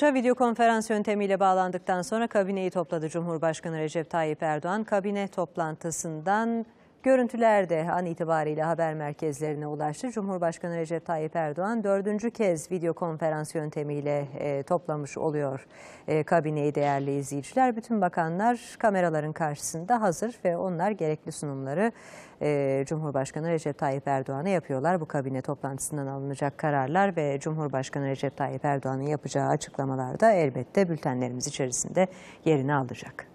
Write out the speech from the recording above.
Kuşa video konferans yöntemiyle bağlandıktan sonra kabineyi topladı Cumhurbaşkanı Recep Tayyip Erdoğan. Kabine toplantısından Görüntüler de an itibariyle haber merkezlerine ulaştı. Cumhurbaşkanı Recep Tayyip Erdoğan dördüncü kez video konferans yöntemiyle e, toplamış oluyor e, kabineyi değerli izleyiciler. Bütün bakanlar kameraların karşısında hazır ve onlar gerekli sunumları e, Cumhurbaşkanı Recep Tayyip Erdoğan'a yapıyorlar. Bu kabine toplantısından alınacak kararlar ve Cumhurbaşkanı Recep Tayyip Erdoğan'ın yapacağı açıklamalar da elbette bültenlerimiz içerisinde yerini alacak.